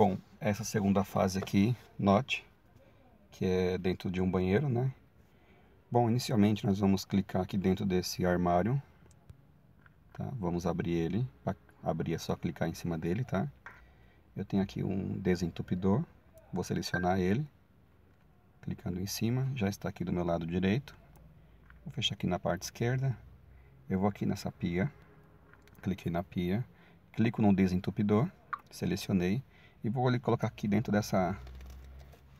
Bom, essa segunda fase aqui, note, que é dentro de um banheiro, né? Bom, inicialmente nós vamos clicar aqui dentro desse armário, tá? Vamos abrir ele, para abrir é só clicar em cima dele, tá? Eu tenho aqui um desentupidor, vou selecionar ele, clicando em cima, já está aqui do meu lado direito. Vou fechar aqui na parte esquerda, eu vou aqui nessa pia, cliquei na pia, clico no desentupidor, selecionei, e vou ali colocar aqui dentro dessa...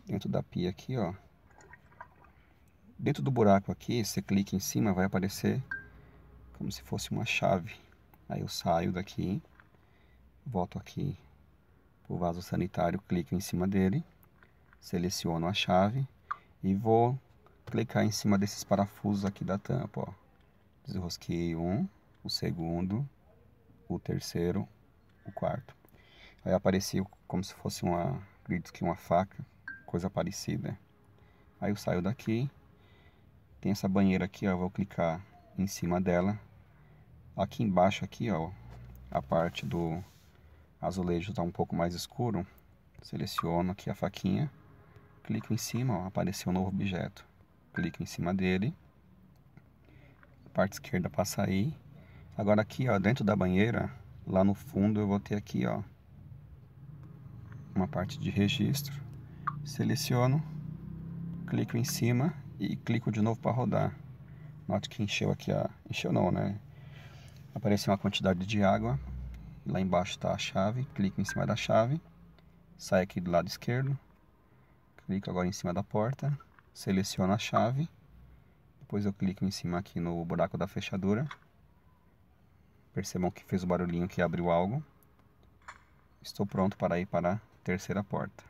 Dentro da pia aqui, ó. Dentro do buraco aqui, você clica em cima, vai aparecer como se fosse uma chave. Aí eu saio daqui, volto aqui o vaso sanitário, clico em cima dele, seleciono a chave e vou clicar em cima desses parafusos aqui da tampa, ó. Desrosquei um, o segundo, o terceiro, o quarto. Aí apareceu como se fosse uma, acredito que uma faca, coisa parecida. Aí eu saio daqui, tem essa banheira aqui, ó, eu vou clicar em cima dela. Aqui embaixo aqui, ó, a parte do azulejo está um pouco mais escuro. Seleciono aqui a faquinha, clico em cima, ó, apareceu um novo objeto. Clico em cima dele. A parte esquerda passa sair. Agora aqui, ó, dentro da banheira, lá no fundo eu vou ter aqui, ó, uma parte de registro, seleciono, clico em cima e clico de novo para rodar. Note que encheu aqui a. Encheu não, né? Apareceu uma quantidade de água. Lá embaixo está a chave. Clico em cima da chave. Sai aqui do lado esquerdo. Clico agora em cima da porta. Seleciono a chave. Depois eu clico em cima aqui no buraco da fechadura. Percebam que fez o barulhinho que abriu algo. Estou pronto para ir para terceira porta.